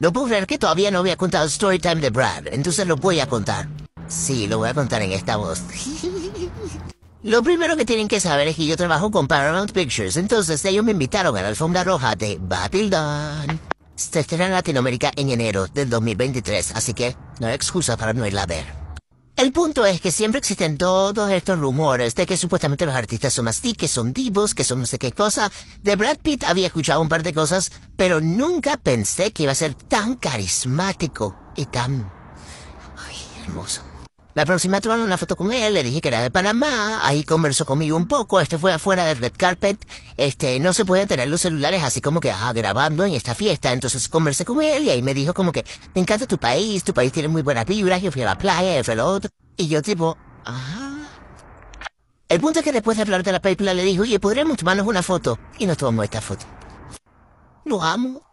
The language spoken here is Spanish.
No puedo creer que todavía no había contado Storytime de Brad, entonces lo voy a contar. Sí, lo voy a contar en esta voz. lo primero que tienen que saber es que yo trabajo con Paramount Pictures, entonces ellos me invitaron a la alfombra roja de Babylon. Se estará en Latinoamérica en enero del 2023, así que no hay excusa para no irla a ver. El punto es que siempre existen todos estos rumores de que supuestamente los artistas son así, que son divos, que son no sé qué cosa. De Brad Pitt había escuchado un par de cosas, pero nunca pensé que iba a ser tan carismático y tan... Ay, hermoso. La próxima tomar una foto con él, le dije que era de Panamá, ahí conversó conmigo un poco, este fue afuera del red carpet, este, no se puede tener los celulares así como que, ah, grabando en esta fiesta, entonces conversé con él y ahí me dijo como que, me encanta tu país, tu país tiene muy buenas vibras, yo fui a la playa, yo fui otro, y yo tipo, ajá. El punto es que después de hablar de la película le dijo, oye, podríamos tomarnos una foto, y nos tomamos esta foto. Lo amo.